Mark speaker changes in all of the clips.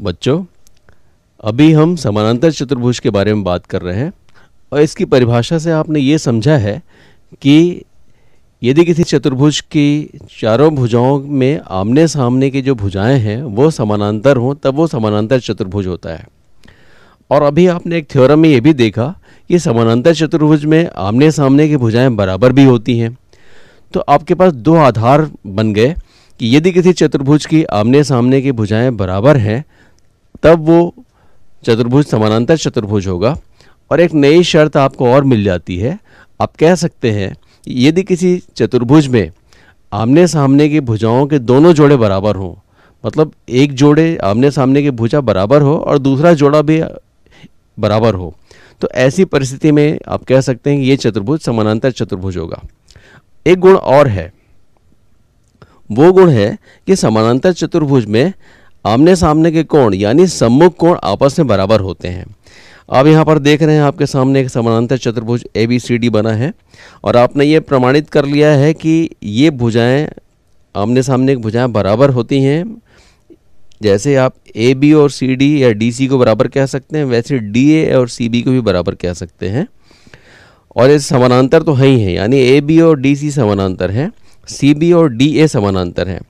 Speaker 1: बच्चों अभी हम समानांतर चतुर्भुज के बारे में बात कर रहे हैं और इसकी परिभाषा से आपने ये समझा है कि यदि किसी चतुर्भुज की चारों भुजाओं में आमने सामने की जो भुजाएं हैं वो समानांतर हों तब वो समानांतर चतुर्भुज होता है और अभी आपने एक थ्योरम में ये भी देखा कि समानांतर चतुर्भुज में आमने सामने की भुजाएं बराबर भी होती हैं तो आपके पास दो आधार बन गए कि यदि किसी चतुर्भुज की आमने सामने की भुजाएं बराबर हैं तब वो चतुर्भुज समानांतर चतुर्भुज होगा और एक नई शर्त आपको और मिल जाती है आप कह सकते हैं यदि किसी चतुर्भुज में आमने सामने की भुजाओं के दोनों जोड़े बराबर हों मतलब एक जोड़े आमने सामने की भुजा बराबर हो और दूसरा जोड़ा भी बराबर हो तो ऐसी परिस्थिति में आप कह सकते हैं कि ये चतुर्भुज समानांतर चतुर्भुज होगा एक गुण और है वो गुण है कि समानांतर चतुर्भुज में आमने सामने के कोण यानी सम्मुख कोण आपस में बराबर होते हैं आप यहाँ पर देख रहे हैं आपके सामने एक समानांतर चतुर्भुज ए बी सी डी बना है और आपने ये प्रमाणित कर लिया है कि ये भुजाएं आमने सामने की भुजाएं बराबर होती हैं जैसे आप ए बी और सी डी या डी सी को बराबर कह सकते हैं वैसे डी ए और सी बी को भी बराबर कह सकते हैं और ये समानांतर तो है ही है यानी ए बी और डी सी समानांतर है सी बी और डी ए समानांतर है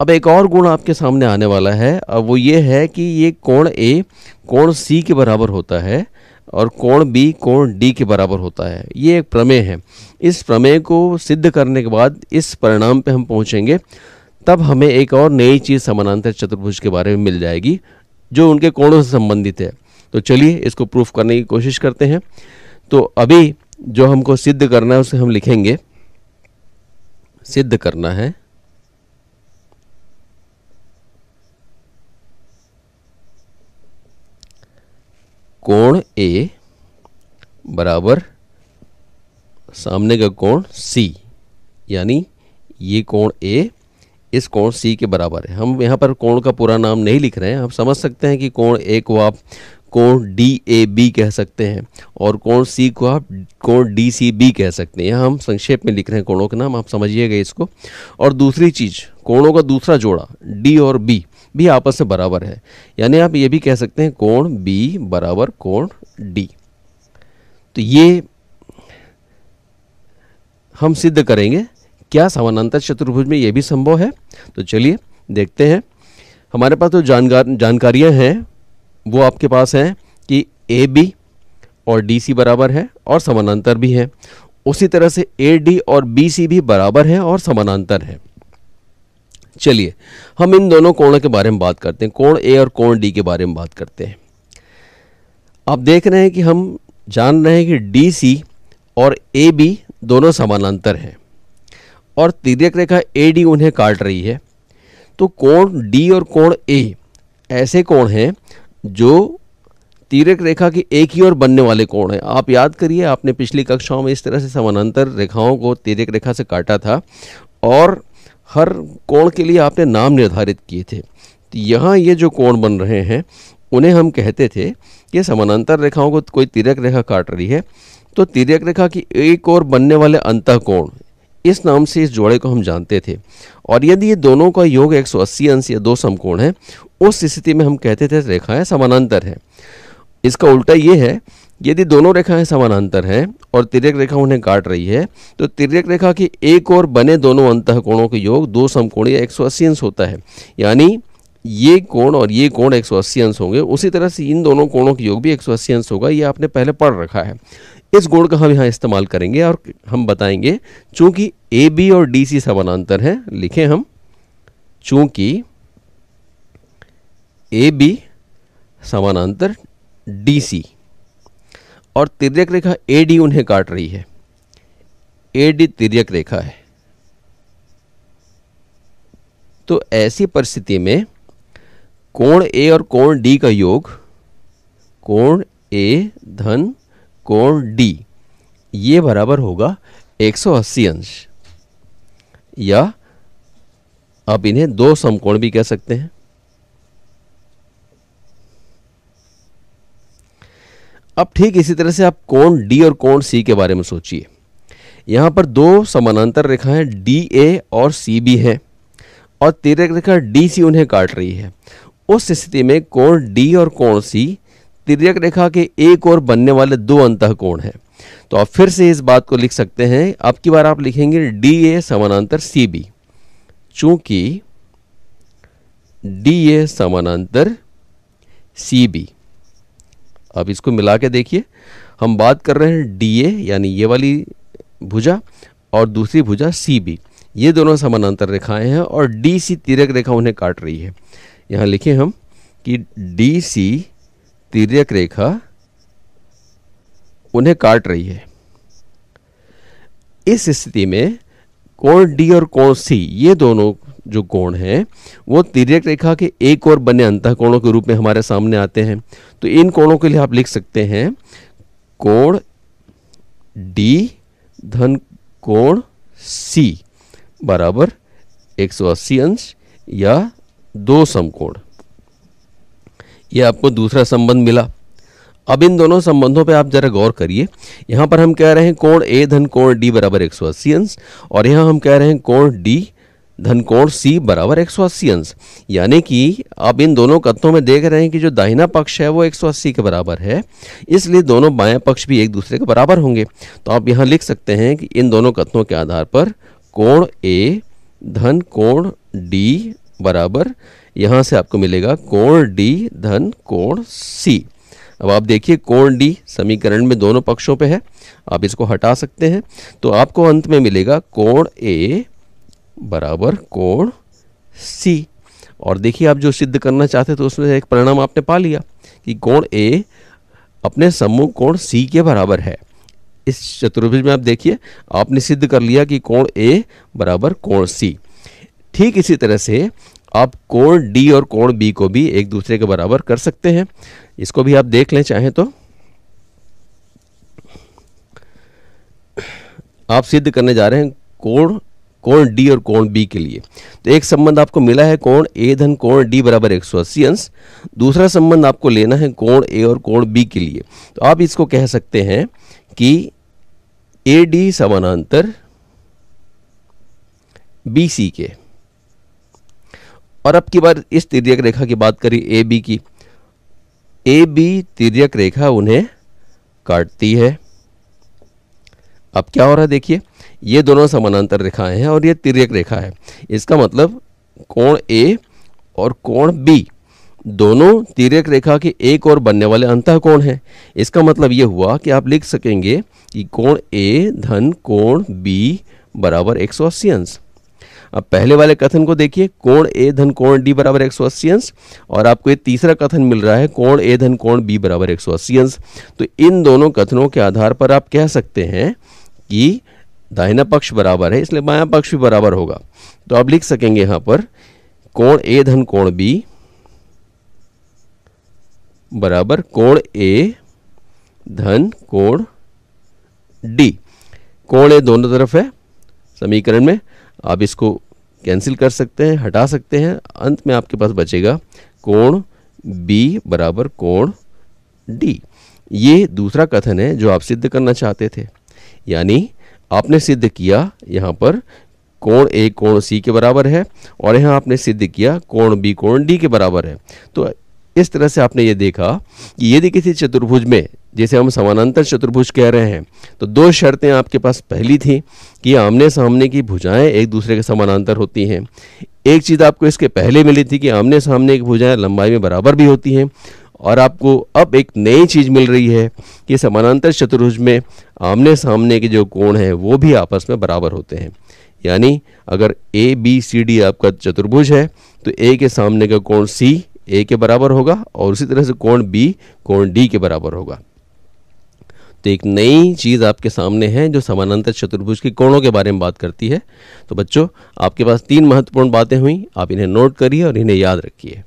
Speaker 1: अब एक और गुण आपके सामने आने वाला है अब वो ये है कि ये कोण ए कोण सी के बराबर होता है और कोण बी कोण डी के बराबर होता है ये एक प्रमेय है इस प्रमेय को सिद्ध करने के बाद इस परिणाम पे हम पहुंचेंगे तब हमें एक और नई चीज़ समानांतर चतुर्भुज के बारे में मिल जाएगी जो उनके कोणों से संबंधित है तो चलिए इसको प्रूफ करने की कोशिश करते हैं तो अभी जो हमको सिद्ध करना है उसे हम लिखेंगे सिद्ध करना है कोण ए बराबर सामने का कोण सी यानी ये कोण ए इस कोण सी के बराबर है हम यहाँ पर कोण का पूरा नाम नहीं लिख रहे हैं हम समझ सकते हैं कि कोण ए को आप कोण डी ए बी कह सकते हैं और कोण सी को आप कोण डी सी बी कह सकते हैं यहाँ हम संक्षेप में लिख रहे हैं कोणों के नाम आप समझिएगा इसको और दूसरी चीज़ कोणों का दूसरा जोड़ा डी और बी भी आपस में बराबर है यानी आप ये भी कह सकते हैं कोण बी बराबर कोण डी तो ये हम सिद्ध करेंगे क्या समानांतर चतुर्भुज में यह भी संभव है तो चलिए देखते हैं हमारे पास तो जानकार जानकारियाँ हैं वो आपके पास है कि ए बी और डी सी बराबर है और समानांतर भी है उसी तरह से ए डी और बी सी भी बराबर है और समानांतर है चलिए हम इन दोनों कोणों के बारे में बात करते हैं कोण ए और कोण डी के बारे में बात करते हैं आप देख रहे हैं कि हम जान रहे हैं कि डी सी और ए बी दोनों समानांतर हैं और तिरक रेखा ए डी उन्हें काट रही है तो कोण डी और कोण ए ऐसे कोण हैं जो तीरक रेखा के एक ही ओर बनने वाले कोण हैं आप याद करिए आपने पिछली कक्षाओं में इस तरह से समानांतर रेखाओं को तीरक रेखा से काटा था और हर कोण के लिए आपने नाम निर्धारित किए थे तो यहाँ ये जो कोण बन रहे हैं उन्हें हम कहते थे कि समानांतर रेखाओं को कोई तिरक रेखा काट रही है तो तिरक रेखा की एक और बनने वाले अंत कोण इस नाम से इस जोड़े को हम जानते थे और यदि ये दोनों का योग 180 अंश या दो समकोण है उस स्थिति में हम कहते थे रेखाएं समानांतर है इसका उल्टा ये है यदि दोनों रेखाएं समानांतर हैं और तिरक रेखा उन्हें काट रही है तो तिरक रेखा के एक और बने दोनों अंत कोणों के योग दो समकोण या एक सौ अंश होता है यानी ये कोण और ये कोण 180 अंश होंगे उसी तरह से इन दोनों कोणों के योग भी 180 अंश होगा ये आपने पहले पढ़ रखा है इस गुण का हम यहाँ इस्तेमाल करेंगे और हम बताएंगे चूंकि ए बी और डी सी समानांतर है लिखें हम चूंकि ए बी समानांतर डी सी और तिरक रेखा ए डी उन्हें काट रही है ए डी तिरक रेखा है तो ऐसी परिस्थिति में कोण ए और कोण डी का योग कोण ए धन कोण डी ये बराबर होगा 180 अंश या आप इन्हें दो समकोण भी कह सकते हैं अब ठीक इसी तरह से आप कोण डी और कोण सी के बारे में सोचिए यहां पर दो समानांतर रेखाएं डी ए और सी बी हैं और तीर रेखा डी सी उन्हें काट रही है उस स्थिति में कोण डी और कोण सी तिरक रेखा के एक और बनने वाले दो अंत कोण हैं तो आप फिर से इस बात को लिख सकते हैं अब की बार आप लिखेंगे डी ए समानांतर सी बी चूंकि डी ए समानांतर सी बी अब इसको मिला के देखिए हम बात कर रहे हैं डी ए यानी ये वाली भुजा और दूसरी भुजा सी बी ये दोनों समानांतर रेखाएं हैं और डी सी तिरक रेखा उन्हें काट रही है यहां लिखे हम कि डी सी तिरक रेखा उन्हें काट रही है इस स्थिति में कोण डी और कोण सी ये दोनों जो कोण हैं वो तिरक रेखा के एक और बने अंत कोणों के रूप में हमारे सामने आते हैं तो इन कोणों के लिए आप लिख सकते हैं कोण डी धन कोण सी बराबर 180 अंश या दो समकोण ये आपको दूसरा संबंध मिला अब इन दोनों संबंधों पे आप जरा गौर करिए यहाँ पर हम कह रहे हैं कोण ए धन कोण डी बराबर एक सौ अस्सी अंश और यहाँ हम कह रहे हैं कोण डी धन कोण सी बराबर एक सौ अस्सी अंश यानी कि आप इन दोनों कथनों में देख रहे हैं कि जो दाहिना पक्ष है वो एक सौ अस्सी के बराबर है इसलिए दोनों बाया पक्ष भी एक दूसरे के बराबर होंगे तो आप यहाँ लिख सकते हैं कि इन दोनों कथनों के आधार पर कोण ए धन कोण डी बराबर यहाँ से आपको मिलेगा कोण डी धन कोण सी अब आप देखिए कोण डी समीकरण में दोनों पक्षों पे है आप इसको हटा सकते हैं तो आपको अंत में मिलेगा कोण ए बराबर कोण सी और देखिए आप जो सिद्ध करना चाहते तो उसमें एक परिणाम आपने पा लिया कि कोण ए अपने सम्मुख कोण सी के बराबर है इस चतुर्भुज में आप देखिए आपने सिद्ध कर लिया कि कोण ए बराबर कोण सी ठीक इसी तरह से आप कोण डी और कोण बी को भी एक दूसरे के बराबर कर सकते हैं इसको भी आप देख लें चाहें तो आप सिद्ध करने जा रहे हैं कोण कोण डी और कोण बी के लिए तो एक संबंध आपको मिला है कोण ए धन कोण डी बराबर एक सौ अस्सी अंश दूसरा संबंध आपको लेना है कोण ए और कोण बी के लिए तो आप इसको कह सकते हैं कि ए डी समानांतर बी सी के और अब की बार इस तिरक रेखा की बात करी ए बी की ए बी तिरक रेखा उन्हें काटती है अब क्या हो रहा है देखिए ये दोनों समानांतर रेखाएं हैं और ये तिरक रेखा है इसका मतलब कोण ए और कोण बी दोनों तिरक रेखा के एक और बनने वाले अंतः कोण हैं इसका मतलब ये हुआ कि आप लिख सकेंगे कि कोण ए धन कोण बी बराबर एक सौ अस्सी अंश अब पहले वाले कथन को देखिए कोण ए धन कोण डी बराबर एक अंश और आपको ये तीसरा कथन मिल रहा है कोण ए धन कोण बी बराबर एक अंश तो इन दोनों कथनों के आधार पर आप कह सकते हैं कि दाहिना पक्ष बराबर है इसलिए बायां पक्ष भी बराबर होगा तो आप लिख सकेंगे यहां पर कोण ए धन कोण बी बराबर कोण ए धन कोण डी कोण ए दोनों तरफ है समीकरण में आप इसको कैंसिल कर सकते हैं हटा सकते हैं अंत में आपके पास बचेगा कोण बी बराबर कोण डी ये दूसरा कथन है जो आप सिद्ध करना चाहते थे यानी आपने सिद्ध किया यहाँ पर कोण ए कोण सी के बराबर है और यहाँ आपने सिद्ध किया कोण बी कोण डी के बराबर है तो इस तरह से आपने ये देखा कि यदि किसी चतुर्भुज में जैसे हम समानांतर चतुर्भुज कह रहे हैं तो दो शर्तें आपके पास पहली थी कि आमने सामने की भुजाएं एक दूसरे के समानांतर होती हैं एक चीज़ आपको इसके पहले मिली थी कि आमने सामने की भुजाएं लंबाई में बराबर भी होती हैं और आपको अब एक नई चीज़ मिल रही है कि समानांतर चतुर्भुज में आमने सामने के जो कोण हैं वो भी आपस में बराबर होते हैं यानी अगर ए बी सी डी आपका चतुर्भुज है तो ए के सामने का कोण सी ए के बराबर होगा और उसी तरह से कोण बी कोण डी के बराबर होगा तो एक नई चीज़ आपके सामने है जो समानांतर चतुर्भुज के कोणों के बारे में बात करती है तो बच्चों आपके पास तीन महत्वपूर्ण बातें हुई आप इन्हें नोट करिए और इन्हें याद रखिए